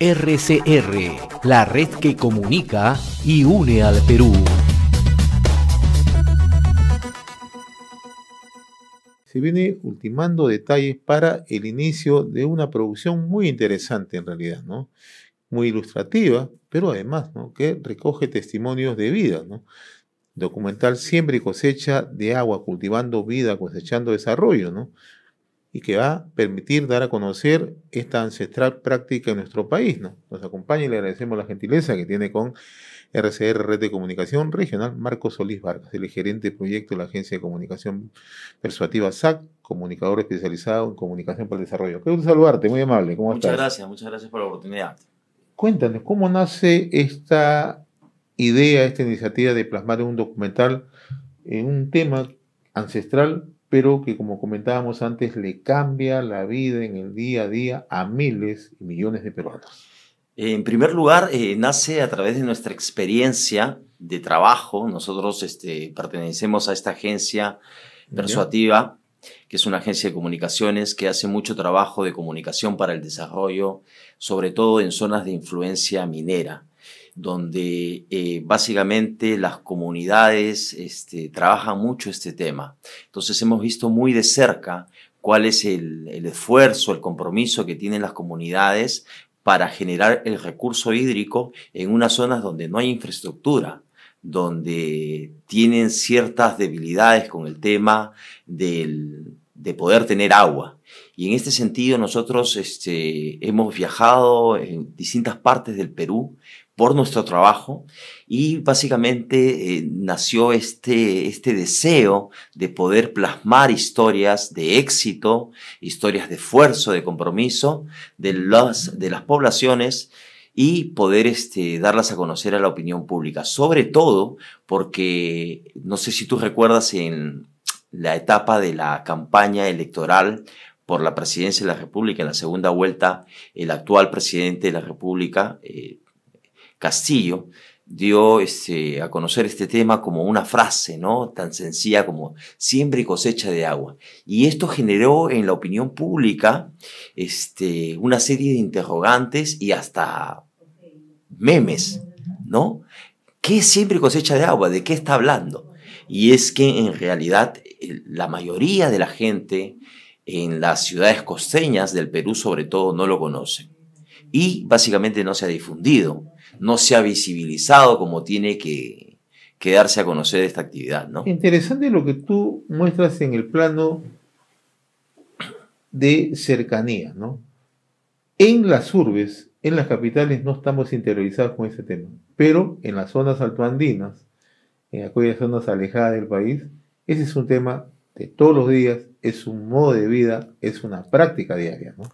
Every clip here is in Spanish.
RCR, la red que comunica y une al Perú. Se viene ultimando detalles para el inicio de una producción muy interesante en realidad, ¿no? Muy ilustrativa, pero además, ¿no? Que recoge testimonios de vida, ¿no? Documental Siempre y cosecha de agua, cultivando vida, cosechando desarrollo, ¿no? y que va a permitir dar a conocer esta ancestral práctica en nuestro país. ¿no? Nos acompaña y le agradecemos la gentileza que tiene con RCR Red de Comunicación Regional Marcos Solís Vargas, el gerente de proyecto de la Agencia de Comunicación Persuativa SAC, comunicador especializado en comunicación para el desarrollo. Quiero saludarte, muy amable. ¿Cómo muchas gracias, muchas gracias por la oportunidad. Cuéntanos, ¿cómo nace esta idea, esta iniciativa de plasmar en un documental en un tema ancestral pero que como comentábamos antes le cambia la vida en el día a día a miles y millones de peruanos. En primer lugar, eh, nace a través de nuestra experiencia de trabajo. Nosotros este, pertenecemos a esta agencia persuativa, que es una agencia de comunicaciones que hace mucho trabajo de comunicación para el desarrollo, sobre todo en zonas de influencia minera donde eh, básicamente las comunidades este, trabajan mucho este tema. Entonces hemos visto muy de cerca cuál es el, esfuerzo, el compromiso que tienen las comunidades para generar el recurso hídrico en unas zonas donde no hay infraestructura, donde tienen ciertas debilidades con el tema del, de poder tener agua. Y en este sentido nosotros este, hemos viajado en distintas partes del Perú por nuestro trabajo y básicamente eh, nació este, este deseo de poder plasmar historias de éxito, historias de esfuerzo, de compromiso de las, de las poblaciones y poder este, darlas a conocer a la opinión pública. Sobre todo porque, no sé si tú recuerdas en la etapa de la campaña electoral por la presidencia de la República, en la segunda vuelta, el actual presidente de la República, eh, Castillo dio este, a conocer este tema como una frase, ¿no? Tan sencilla como siempre cosecha de agua. Y esto generó en la opinión pública este, una serie de interrogantes y hasta memes, ¿no? ¿Qué siempre cosecha de agua? ¿De qué está hablando? Y es que en realidad la mayoría de la gente en las ciudades costeñas del Perú sobre todo no lo conoce. Y básicamente no se ha difundido no se ha visibilizado como tiene que, quedarse a conocer esta actividad. ¿no? Interesante lo que tú muestras en el plano de cercanía. ¿no? En las urbes, en las capitales, no estamos interiorizados con ese tema, pero en las zonas altoandinas, en aquellas zonas alejadas del país, ese es un tema de todos los días, es un modo de vida, es una práctica diaria. ¿no?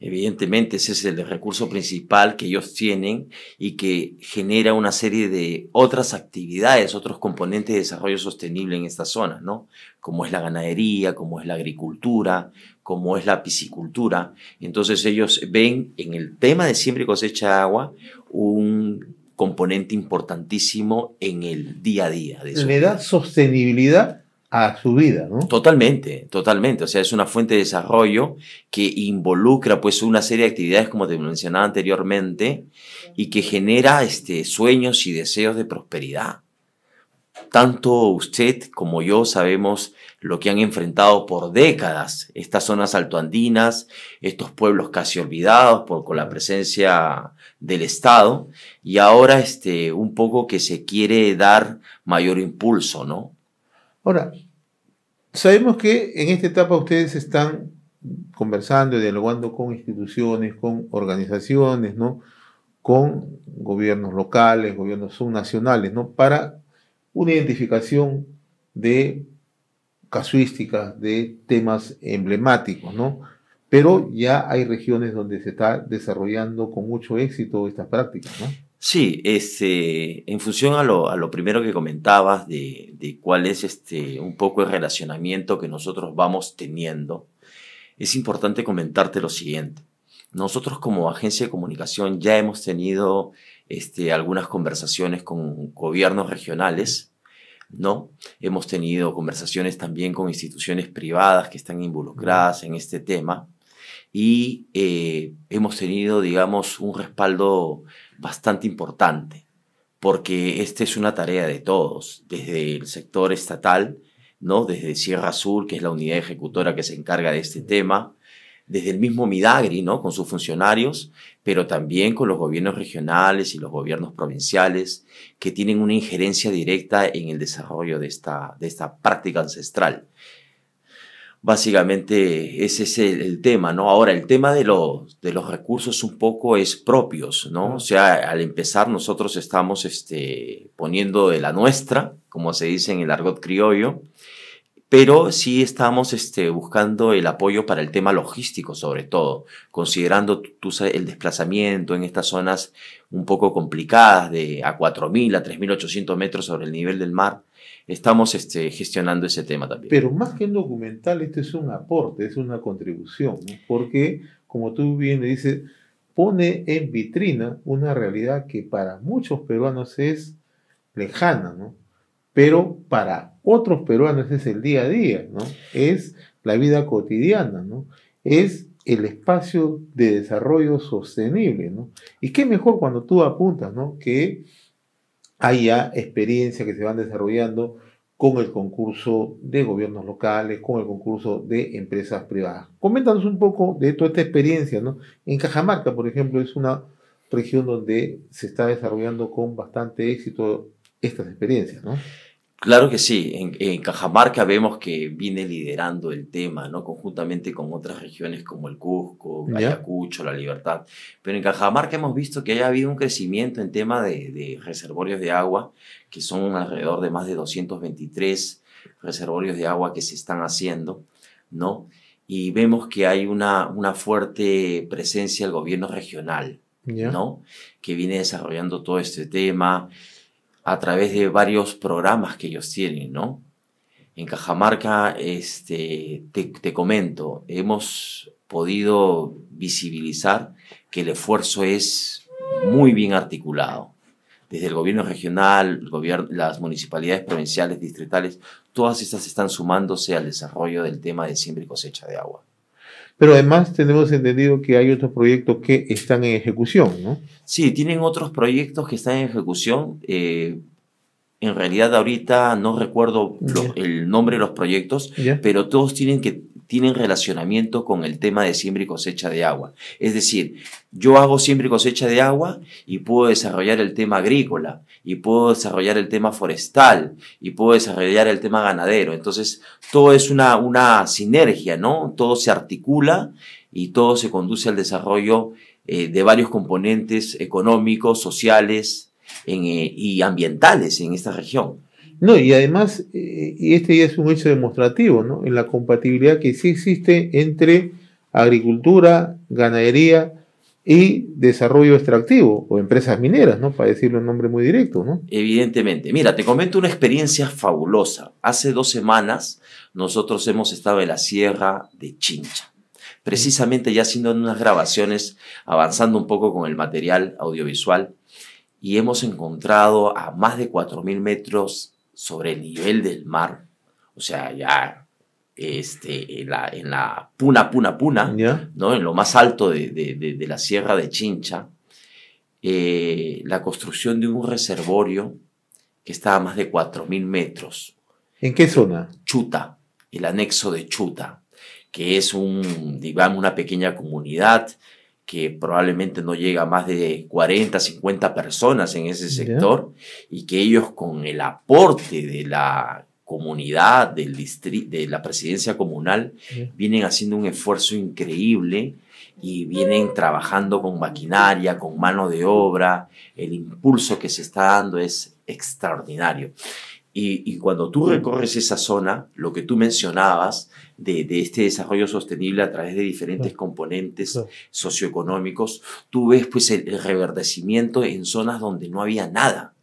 Evidentemente ese es el recurso principal que ellos tienen y que genera una serie de otras actividades, otros componentes de desarrollo sostenible en esta zona, ¿no? Como es la ganadería, como es la agricultura, como es la piscicultura. Entonces ellos ven en el tema de Siempre cosecha agua un componente importantísimo en el día a día. De da sostenibilidad a su vida, ¿no? Totalmente, totalmente. O sea, es una fuente de desarrollo que involucra pues una serie de actividades, como te mencionaba anteriormente, y que genera este, sueños y deseos de prosperidad. Tanto usted como yo sabemos lo que han enfrentado por décadas estas zonas altoandinas, estos pueblos casi olvidados por, con la presencia del Estado, y ahora este, un poco que se quiere dar mayor impulso, ¿no? Ahora, sabemos que en esta etapa ustedes están conversando y dialogando con instituciones, con organizaciones, ¿no? con gobiernos locales, gobiernos subnacionales, ¿no? para una identificación de casuísticas, de temas emblemáticos, ¿no? Pero ya hay regiones donde se está desarrollando con mucho éxito estas prácticas, ¿no? Sí, este, en función a lo, primero que comentabas de, cuál es este, un poco el relacionamiento que nosotros vamos teniendo, es importante comentarte lo siguiente. Nosotros como agencia de comunicación ya hemos tenido este, algunas conversaciones con gobiernos regionales, ¿no? Hemos tenido conversaciones también con instituciones privadas que están involucradas en este tema y eh, hemos tenido, digamos, un respaldo bastante importante, porque esta es una tarea de todos, desde el sector estatal, ¿no? desde Sierra Azul, que es la unidad ejecutora que se encarga de este tema, desde el mismo Midagri, ¿no? con sus funcionarios, pero también con los gobiernos regionales y los gobiernos provinciales, que tienen una injerencia directa en el desarrollo de esta, de esta práctica ancestral básicamente ese es el, tema, ¿no? Ahora, el tema de los, de los recursos un poco es propios, ¿no? O sea, al empezar nosotros estamos este, poniendo de la nuestra, como se dice en el argot criollo, pero sí estamos este, buscando el apoyo para el tema logístico sobre todo, considerando tú, el desplazamiento en estas zonas un poco complicadas de a 4.000, a 3.800 metros sobre el nivel del mar estamos este, gestionando ese tema también. Pero más que un documental, esto es un aporte, es una contribución, ¿no? porque como tú bien dices, pone en vitrina una realidad que para muchos peruanos es lejana, ¿no? Pero para otros peruanos es el día a día, ¿no? Es la vida cotidiana, ¿no? Es el espacio de desarrollo sostenible, ¿no? Y qué mejor cuando tú apuntas, ¿no? Que hay experiencias que se van desarrollando con el concurso de gobiernos locales, con el concurso de empresas privadas. Coméntanos un poco de toda esta experiencia, ¿no? En Cajamarca, por ejemplo, es una región donde se está desarrollando con bastante éxito estas experiencias, ¿no? Claro que sí, en, Cajamarca vemos que viene liderando el tema, ¿no? Conjuntamente con otras regiones como el Cusco, Ayacucho, La Libertad. Pero en Cajamarca hemos visto que haya habido un crecimiento en tema de, reservorios de agua, que son alrededor de más de 223 reservorios de agua que se están haciendo, ¿no? Y vemos que hay una, fuerte presencia del gobierno regional, ¿no? Que viene desarrollando todo este tema a través de varios programas que ellos tienen, ¿no? En Cajamarca, este, te, comento, hemos podido visibilizar que el esfuerzo es muy bien articulado desde el gobierno regional, las municipalidades provinciales, distritales, todas estas están sumándose al desarrollo del tema de siembra y cosecha de agua. Pero además tenemos entendido que hay otros proyectos que están en ejecución, ¿no? Sí, tienen otros proyectos que están en ejecución. Eh, en realidad ahorita no recuerdo el nombre de los proyectos, pero todos tienen que tienen relacionamiento con el tema de siembra y cosecha de agua. Es decir, yo hago siembra y cosecha de agua y puedo desarrollar el tema agrícola, y puedo desarrollar el tema forestal, y puedo desarrollar el tema ganadero. Entonces, todo es una, una sinergia, ¿no? Todo se articula y todo se conduce al desarrollo eh, de varios componentes económicos, sociales eh, y ambientales en esta región. No, y además, eh, y este ya es un hecho demostrativo, ¿no? En la compatibilidad que sí existe entre agricultura, ganadería y desarrollo extractivo o empresas mineras, ¿no? Para decirlo en nombre muy directo, ¿no? Evidentemente. Mira, te comento una experiencia fabulosa. Hace dos semanas nosotros hemos estado en la Sierra de Chincha precisamente ya haciendo unas grabaciones, avanzando un poco con el material audiovisual, y hemos encontrado a más de 4.000 metros sobre el nivel del mar, o sea, ya este, en, la, Puna Puna Puna, ¿no? en lo más alto de, la sierra de Chincha, eh, la construcción de un reservorio que estaba a más de 4.000 metros. ¿En qué zona? Chuta, el anexo de Chuta, que es un, digamos, una pequeña comunidad que probablemente no llega a más de 40, 50 personas en ese sector y que ellos con el aporte de la comunidad, del de la presidencia comunal, vienen haciendo un esfuerzo increíble y vienen trabajando con maquinaria, con mano de obra, el impulso que se está dando es extraordinario. Y, cuando tú recorres esa zona, lo que tú mencionabas de, este desarrollo sostenible a través de diferentes componentes socioeconómicos, tú ves pues el, el, reverdecimiento en zonas donde no había nada.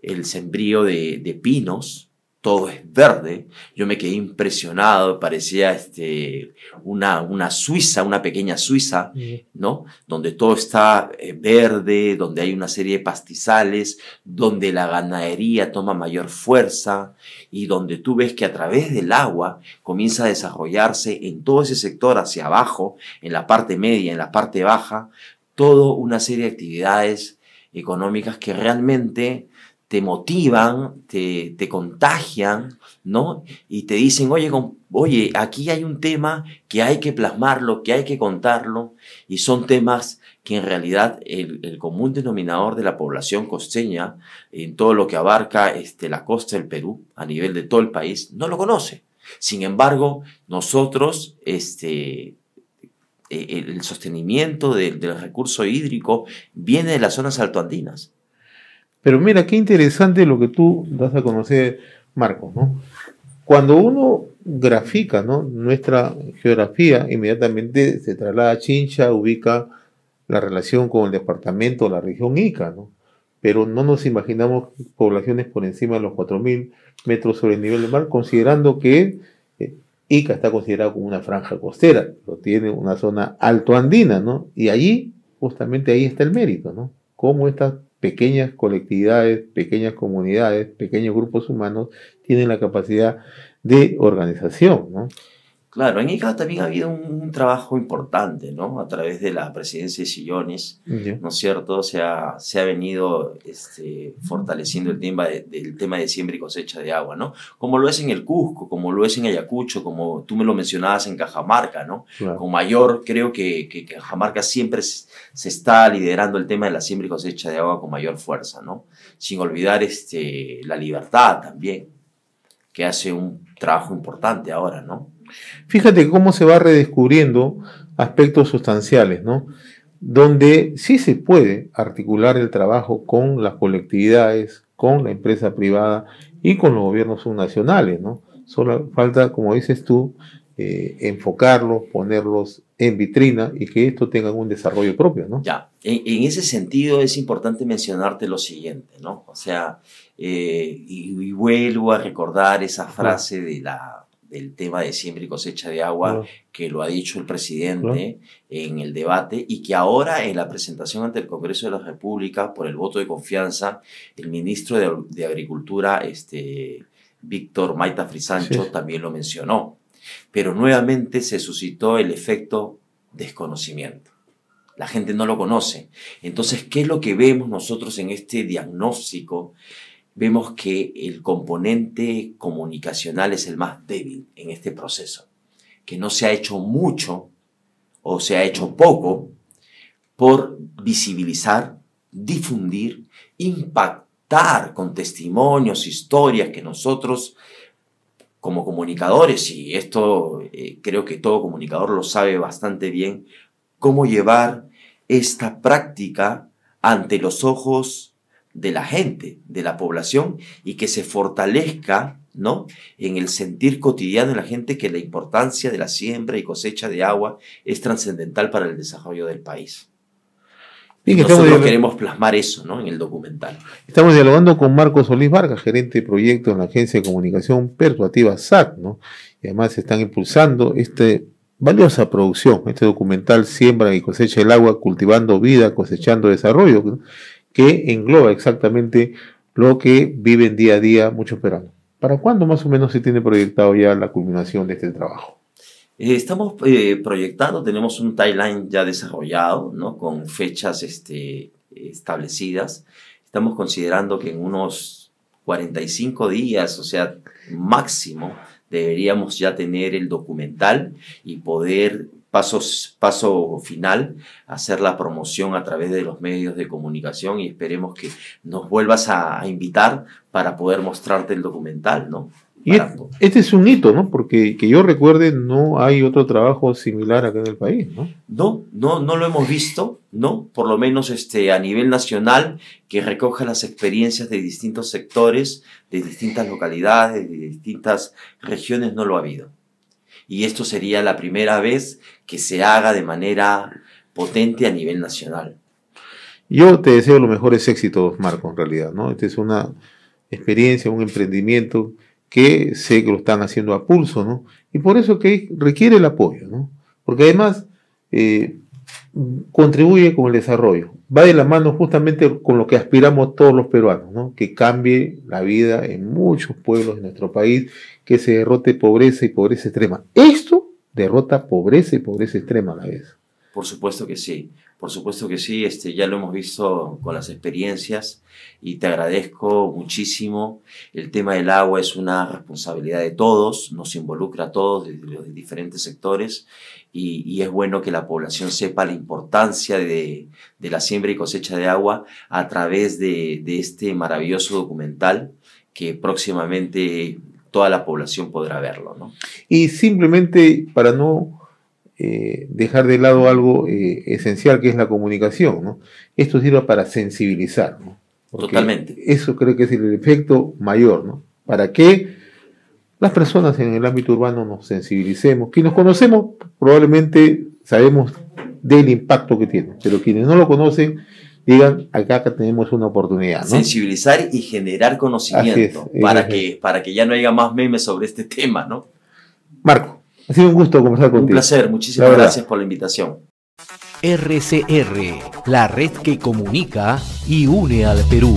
El sembrío de pinos, todo es verde. Yo me quedé impresionado, parecía este, una, una Suiza, una pequeña Suiza, ¿no? Donde todo está eh, verde, donde hay una serie de pastizales, donde la ganadería toma mayor fuerza y donde tú ves que a través del agua comienza a desarrollarse en todo ese sector hacia abajo, en la parte media, en la parte baja, toda una serie de actividades económicas que realmente te motivan, te, contagian, ¿no? Y te dicen, oye, oye, aquí hay un tema que hay que plasmarlo, que hay que contarlo, y son temas que en realidad el, el común denominador de la población costeña, en todo lo que abarca este, la costa del Perú, a nivel de todo el país, no lo conoce. Sin embargo, nosotros, este, e, el, sostenimiento del recurso hídrico viene de las zonas altoandinas. Pero mira, qué interesante lo que tú das a conocer, Marcos. ¿no? Cuando uno grafica ¿no? nuestra geografía, inmediatamente se traslada a Chincha, ubica la relación con el departamento, la región Ica, ¿no? pero no nos imaginamos poblaciones por encima de los 4.000 metros sobre el nivel del mar, considerando que eh, Ica está considerado como una franja costera, pero tiene una zona altoandina, ¿no? Y allí, justamente ahí está el mérito, ¿no? Cómo pequeñas colectividades, pequeñas comunidades, pequeños grupos humanos tienen la capacidad de organización. ¿no? Claro, en ICA también ha habido un, trabajo importante, ¿no? A través de la presidencia de Sillones, ¿no es cierto? Se ha, se ha venido este, fortaleciendo el tema de, del tema de siembra y cosecha de agua, ¿no? Como lo es en el Cusco, como lo es en Ayacucho, como tú me lo mencionabas en Cajamarca, ¿no? Con mayor, creo que, que, Cajamarca siempre se, se está liderando el tema de la siembra y cosecha de agua con mayor fuerza, ¿no? Sin olvidar este, la libertad también, que hace un trabajo importante ahora, ¿no? Fíjate cómo se va redescubriendo aspectos sustanciales, ¿no? Donde sí se puede articular el trabajo con las colectividades, con la empresa privada y con los gobiernos subnacionales, ¿no? Solo falta, como dices tú, eh, enfocarlos, ponerlos en vitrina y que esto tenga un desarrollo propio, ¿no? Ya, en, ese sentido es importante mencionarte lo siguiente, ¿no? O sea, eh, y, vuelvo a recordar esa frase de la el tema de siembra y cosecha de agua, que lo ha dicho el presidente en el debate y que ahora en la presentación ante el Congreso de la República, por el voto de confianza, el ministro de, Agricultura, este, Víctor Maita Frisancho, también lo mencionó. Pero nuevamente se suscitó el efecto desconocimiento. La gente no lo conoce. Entonces, ¿qué es lo que vemos nosotros en este diagnóstico? vemos que el componente comunicacional es el más débil en este proceso, que no se ha hecho mucho o se ha hecho poco por visibilizar, difundir, impactar con testimonios, historias que nosotros como comunicadores, y esto eh, creo que todo comunicador lo sabe bastante bien, cómo llevar esta práctica ante los ojos de la gente, de la población, y que se fortalezca ¿no? en el sentir cotidiano de la gente que la importancia de la siembra y cosecha de agua es trascendental para el desarrollo del país. Nosotros queremos plasmar eso ¿no? en el documental. Estamos dialogando con Marcos Solís Vargas, gerente de proyectos en la Agencia de Comunicación pertuativa SAC, ¿no? y además están impulsando esta valiosa producción, este documental Siembra y cosecha del agua, cultivando vida, cosechando desarrollo. ¿no? que engloba exactamente lo que viven día a día muchos peruanos. ¿Para cuándo más o menos se tiene proyectado ya la culminación de este trabajo? Eh, estamos eh, proyectando, tenemos un timeline ya desarrollado, ¿no? con fechas este, establecidas. Estamos considerando que en unos 45 días, o sea, máximo, deberíamos ya tener el documental y poder paso final, hacer la promoción a través de los medios de comunicación y esperemos que nos vuelvas a, invitar para poder mostrarte el documental, ¿no? este es un hito, ¿no? Porque que yo recuerde, no hay otro trabajo similar acá en el país, ¿no? No, no, no lo hemos visto, ¿no? Por lo menos este, a nivel nacional, que recoja las experiencias de distintos sectores, de distintas localidades, de distintas regiones, no lo ha habido y esto sería la primera vez que se haga de manera potente a nivel nacional. Yo te deseo los mejores éxitos, Marco, en realidad, ¿no? Esta es una experiencia, un emprendimiento que sé que lo están haciendo a pulso, ¿no? Y por eso que requiere el apoyo, ¿no? Porque además, eh, contribuye con el desarrollo. Va de la mano justamente con lo que aspiramos todos los peruanos, ¿no? que cambie la vida en muchos pueblos de nuestro país, que se derrote pobreza y pobreza extrema. Esto derrota pobreza y pobreza extrema a la vez. Por supuesto que sí. Por supuesto que sí, este, ya lo hemos visto con las experiencias y te agradezco muchísimo. El tema del agua es una responsabilidad de todos, nos involucra a todos desde los diferentes sectores y, es bueno que la población sepa la importancia de, la siembra y cosecha de agua a través de, de este maravilloso documental que próximamente toda la población podrá verlo. ¿no? Y simplemente para no eh, dejar de lado algo eh, esencial que es la comunicación. ¿no? Esto sirve para sensibilizar. Totalmente. Eso creo que es el efecto mayor. ¿no? ¿Para que las personas en el ámbito urbano nos sensibilicemos? Quienes conocemos probablemente sabemos del impacto que tiene, pero quienes no lo conocen digan acá tenemos una oportunidad. Sensibilizar y generar conocimiento para, que, para que ya no haya más memes sobre este tema, ¿no? Marco. Ha sido un gusto conversar contigo. Un placer, muchísimas gracias por la invitación. RCR, la red que comunica y une al Perú.